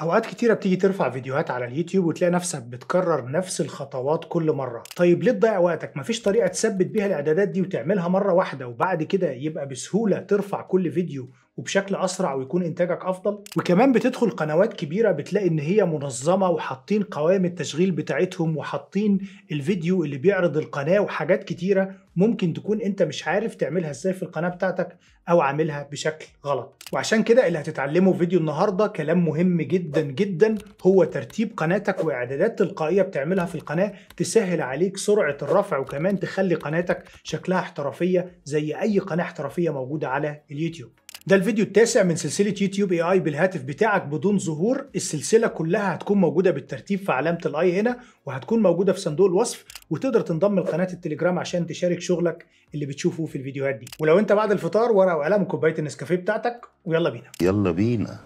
اوقات كتيره بتيجي ترفع فيديوهات على اليوتيوب وتلاقي نفسك بتكرر نفس الخطوات كل مره طيب ليه تضيع وقتك مفيش طريقه تثبت بيها الاعدادات دي وتعملها مره واحده وبعد كده يبقى بسهوله ترفع كل فيديو وبشكل اسرع ويكون انتاجك افضل وكمان بتدخل قنوات كبيره بتلاقي ان هي منظمه وحاطين قوائم التشغيل بتاعتهم وحاطين الفيديو اللي بيعرض القناه وحاجات كتيره ممكن تكون انت مش عارف تعملها ازاي في القناه بتاعتك او عاملها بشكل غلط وعشان كده اللي هتتعلمه في فيديو النهارده كلام مهم جدا جدا هو ترتيب قناتك واعدادات تلقائيه بتعملها في القناه تسهل عليك سرعه الرفع وكمان تخلي قناتك شكلها احترافيه زي اي قناه احترافيه موجوده على اليوتيوب ده الفيديو التاسع من سلسله يوتيوب اي اي بالهاتف بتاعك بدون ظهور السلسله كلها هتكون موجوده بالترتيب في علامه الاي هنا وهتكون موجوده في صندوق الوصف وتقدر تنضم لقناه التليجرام عشان تشارك شغلك اللي بتشوفه في الفيديوهات دي ولو انت بعد الفطار ورقه وقلم وكوبايه النسكافيه بتاعتك ويلا بينا يلا بينا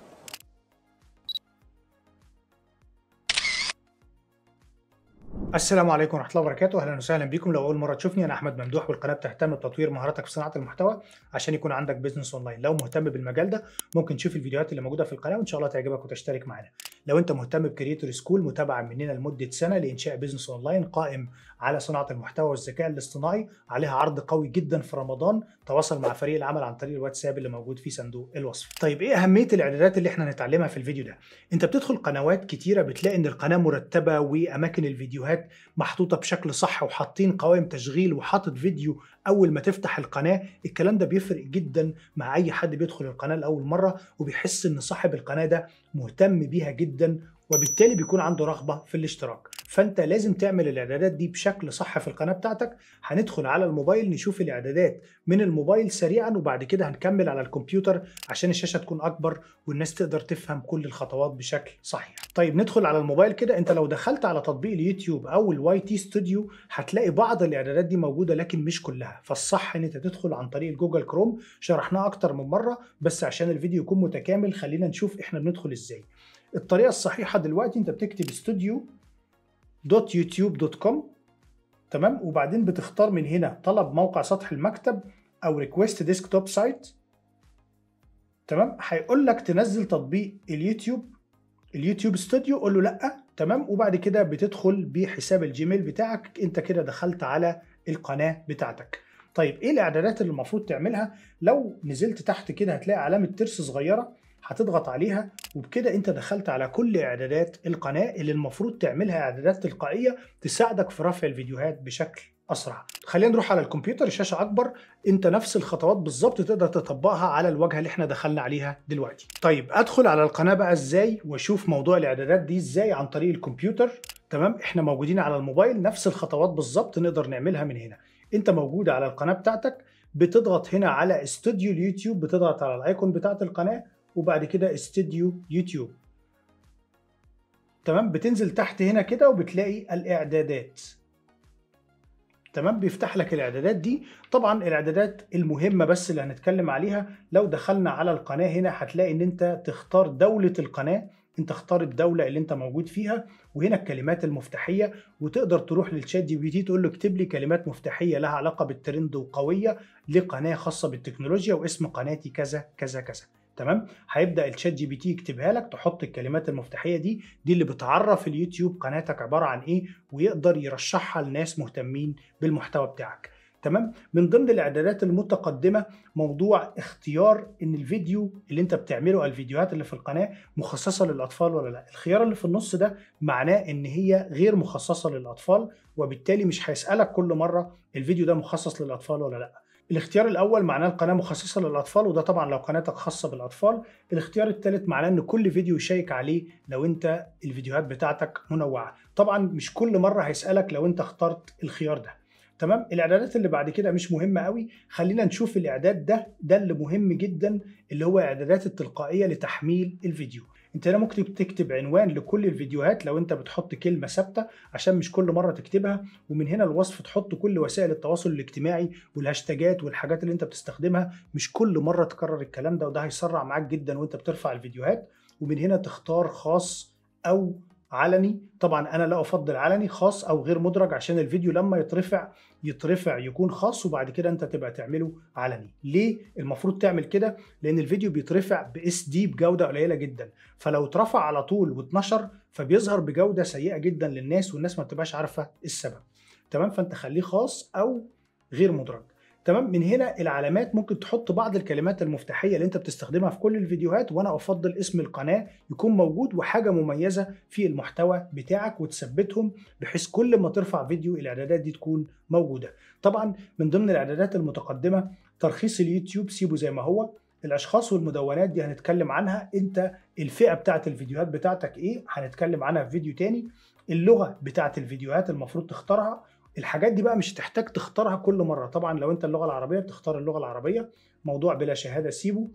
السلام عليكم ورحمه الله وبركاته اهلا وسهلا بكم لو اول مره تشوفني انا احمد ممدوح والقناه بتهتم بتطوير مهاراتك في صناعه المحتوى عشان يكون عندك بيزنس اونلاين لو مهتم بالمجال ده ممكن تشوف الفيديوهات اللي موجوده في القناه وان شاء الله تعجبك وتشترك معانا لو انت مهتم بكريتور سكول متابعه مننا لمده سنه لانشاء بزنس اونلاين قائم على صناعه المحتوى والذكاء الاصطناعي عليها عرض قوي جدا في رمضان تواصل مع فريق العمل عن طريق الواتساب اللي موجود في صندوق الوصف طيب ايه اهميه الاعدادات اللي احنا هنتعلمها في الفيديو ده انت بتدخل قنوات كتيره بتلاقي ان القناه مرتبه واماكن الفيديوهات محطوطه بشكل صح وحاطين قوائم تشغيل وحاطط فيديو اول ما تفتح القناه الكلام ده بيفرق جدا مع اي حد بيدخل القناه لاول مره وبيحس ان صاحب القناه ده مهتم بيها جدا جدا وبالتالي بيكون عنده رغبه في الاشتراك فانت لازم تعمل الاعدادات دي بشكل صح في القناه بتاعتك هندخل على الموبايل نشوف الاعدادات من الموبايل سريعا وبعد كده هنكمل على الكمبيوتر عشان الشاشه تكون اكبر والناس تقدر تفهم كل الخطوات بشكل صحيح طيب ندخل على الموبايل كده انت لو دخلت على تطبيق اليوتيوب او الواي تي ستوديو هتلاقي بعض الاعدادات دي موجوده لكن مش كلها فالصح ان انت تدخل عن طريق جوجل كروم شرحناه اكتر من مره بس عشان الفيديو يكون متكامل خلينا نشوف احنا بندخل ازاي الطريقه الصحيحه دلوقتي انت بتكتب استوديو دوت يوتيوب دوت كوم تمام وبعدين بتختار من هنا طلب موقع سطح المكتب او ريكويست ديسكتوب سايت تمام هيقول لك تنزل تطبيق اليوتيوب اليوتيوب ستوديو قول له لا تمام وبعد كده بتدخل بحساب الجيميل بتاعك انت كده دخلت على القناه بتاعتك طيب ايه الاعدادات اللي المفروض تعملها لو نزلت تحت كده هتلاقي علامه ترس صغيره هتضغط عليها وبكده انت دخلت على كل اعدادات القناه اللي المفروض تعملها اعدادات تلقائيه تساعدك في رفع الفيديوهات بشكل اسرع خلينا نروح على الكمبيوتر شاشه اكبر انت نفس الخطوات بالظبط تقدر تطبقها على الواجهه اللي احنا دخلنا عليها دلوقتي طيب ادخل على القناه بقى ازاي واشوف موضوع الاعدادات دي ازاي عن طريق الكمبيوتر تمام احنا موجودين على الموبايل نفس الخطوات بالظبط نقدر نعملها من هنا انت موجود على القناه بتاعتك بتضغط هنا على استوديو اليوتيوب بتضغط على الايكون بتاعت القناه وبعد كده استديو يوتيوب تمام بتنزل تحت هنا كده وبتلاقي الاعدادات تمام بيفتح لك الاعدادات دي طبعا الاعدادات المهمه بس اللي هنتكلم عليها لو دخلنا على القناه هنا هتلاقي ان انت تختار دوله القناه انت اختار الدوله اللي انت موجود فيها وهنا الكلمات المفتاحيه وتقدر تروح للشات جي بي تي تقول له اكتب لي كلمات مفتاحيه لها علاقه بالترند وقويه لقناه خاصه بالتكنولوجيا واسم قناتي كذا كذا كذا تمام هيبدا الشات جي بي تي يكتبها لك تحط الكلمات المفتاحيه دي دي اللي بتعرف اليوتيوب قناتك عباره عن ايه ويقدر يرشحها لناس مهتمين بالمحتوى بتاعك تمام من ضمن الاعدادات المتقدمه موضوع اختيار ان الفيديو اللي انت بتعمله او الفيديوهات اللي في القناه مخصصه للاطفال ولا لا الخيار اللي في النص ده معناه ان هي غير مخصصه للاطفال وبالتالي مش هيسالك كل مره الفيديو ده مخصص للاطفال ولا لا الاختيار الاول معناه القناه مخصصه للاطفال وده طبعا لو قناتك خاصه بالاطفال الاختيار الثالث معناه ان كل فيديو يشيك عليه لو انت الفيديوهات بتاعتك منوعه طبعا مش كل مره هيسالك لو انت اخترت الخيار ده تمام الاعدادات اللي بعد كده مش مهمه قوي خلينا نشوف الاعداد ده ده اللي مهم جدا اللي هو اعدادات التلقائيه لتحميل الفيديو انت هنا ممكن تكتب عنوان لكل الفيديوهات لو انت بتحط كلمه ثابته عشان مش كل مره تكتبها ومن هنا الوصف تحط كل وسائل التواصل الاجتماعي والهاشتاجات والحاجات اللي انت بتستخدمها مش كل مره تكرر الكلام ده وده هيسرع معاك جدا وانت بترفع الفيديوهات ومن هنا تختار خاص او علني طبعا انا لا افضل علني خاص او غير مدرج عشان الفيديو لما يترفع يترفع يكون خاص وبعد كده انت تبقى تعمله علني ليه المفروض تعمل كده لان الفيديو بيترفع باس دي بجوده قليله جدا فلو اترفع على طول واتنشر فبيظهر بجوده سيئه جدا للناس والناس ما بتبقاش عارفه السبب تمام فانت خليه خاص او غير مدرج تمام من هنا العلامات ممكن تحط بعض الكلمات المفتاحيه اللي انت بتستخدمها في كل الفيديوهات وانا افضل اسم القناه يكون موجود وحاجه مميزه في المحتوى بتاعك وتثبتهم بحيث كل ما ترفع فيديو الاعدادات دي تكون موجوده طبعا من ضمن الاعدادات المتقدمه ترخيص اليوتيوب سيبه زي ما هو الاشخاص والمدونات دي هنتكلم عنها انت الفئه بتاعه الفيديوهات بتاعتك ايه هنتكلم عنها في فيديو تاني اللغه بتاعه الفيديوهات المفروض تختارها الحاجات دي بقى مش هتحتاج تختارها كل مره طبعا لو انت اللغه العربيه بتختار اللغه العربيه موضوع بلا شهاده سيبه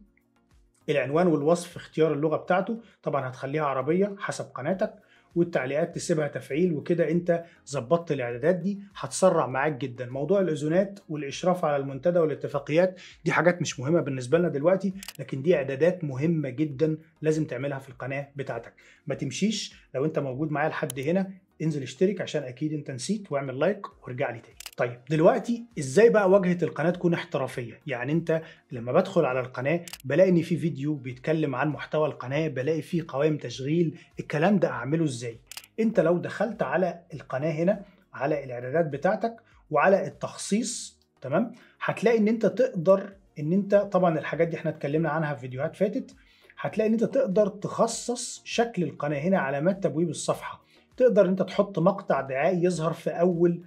العنوان والوصف اختيار اللغه بتاعته طبعا هتخليها عربيه حسب قناتك والتعليقات تسيبها تفعيل وكده انت ظبطت الاعدادات دي هتسرع معاك جدا موضوع الاذونات والاشراف على المنتدى والاتفاقيات دي حاجات مش مهمه بالنسبه لنا دلوقتي لكن دي اعدادات مهمه جدا لازم تعملها في القناه بتاعتك ما تمشيش لو انت موجود معايا لحد هنا انزل اشترك عشان اكيد انت نسيت واعمل لايك وارجع لي تاني طيب دلوقتي ازاي بقى واجهه القناه تكون احترافيه يعني انت لما بدخل على القناه بلاقي ان في فيديو بيتكلم عن محتوى القناه بلاقي فيه قوائم تشغيل الكلام ده اعمله ازاي انت لو دخلت على القناه هنا على الاعدادات بتاعتك وعلى التخصيص تمام هتلاقي ان انت تقدر ان انت طبعا الحاجات دي احنا اتكلمنا عنها في فيديوهات فاتت هتلاقي ان انت تقدر تخصص شكل القناه هنا علامات تبويب الصفحه تقدر انت تحط مقطع دعائي يظهر في اول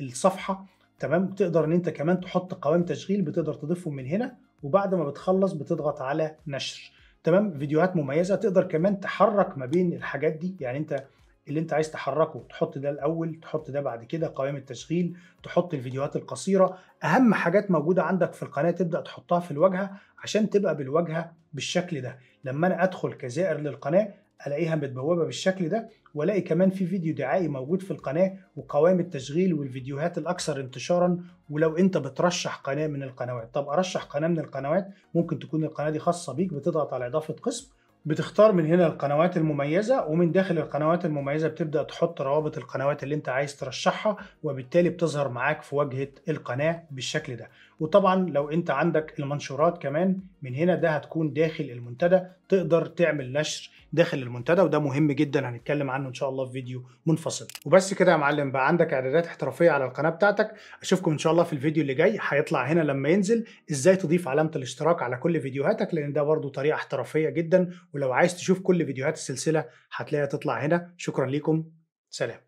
الصفحه تمام تقدر ان انت كمان تحط قوائم تشغيل بتقدر تضيفهم من هنا وبعد ما بتخلص بتضغط على نشر تمام فيديوهات مميزه تقدر كمان تحرك ما بين الحاجات دي يعني انت اللي انت عايز تحركه تحط ده الاول تحط ده بعد كده قوائم التشغيل تحط الفيديوهات القصيره اهم حاجات موجوده عندك في القناه تبدا تحطها في الواجهه عشان تبقى بالواجهه بالشكل ده لما انا ادخل كزائر للقناه الاقيها متبوبه بالشكل ده والاقي كمان في فيديو دعائي موجود في القناه وقوائم التشغيل والفيديوهات الاكثر انتشارا ولو انت بترشح قناه من القنوات طب ارشح قناه من القنوات ممكن تكون القناه دي خاصه بيك بتضغط على اضافه قسم بتختار من هنا القنوات المميزة ومن داخل القنوات المميزة بتبدأ تحط روابط القنوات اللي انت عايز ترشحها وبالتالي بتظهر معاك في واجهة القناة بالشكل ده وطبعا لو انت عندك المنشورات كمان من هنا ده هتكون داخل المنتدى تقدر تعمل نشر داخل المنتدى وده مهم جدا هنتكلم عنه ان شاء الله في فيديو منفصل وبس كده يا معلم بقى عندك اعدادات احترافيه على القناه بتاعتك اشوفكم ان شاء الله في الفيديو اللي جاي هيطلع هنا لما ينزل ازاي تضيف علامه الاشتراك على كل فيديوهاتك لان ده برضو طريقه احترافيه جدا ولو عايز تشوف كل فيديوهات السلسله هتلاقيها تطلع هنا شكرا لكم سلام